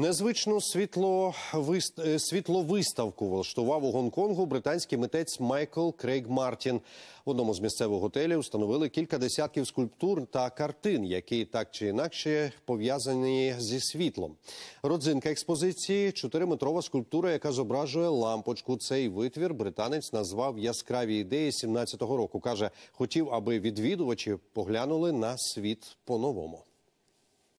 Незвичну світло е, світловиставку влаштував у Гонконгу британський митець Майкл Крейг Мартін. В одному з місцевих готелів встановили кілька десятків скульптур та картин, які так чи інакше пов'язані зі світлом. Родзинка експозиції чотириметрова скульптура, яка зображує лампочку. Цей витвір британець назвав яскраві ідеї 17-го року. каже, хотів, аби відвідувачі поглянули на світ по-новому.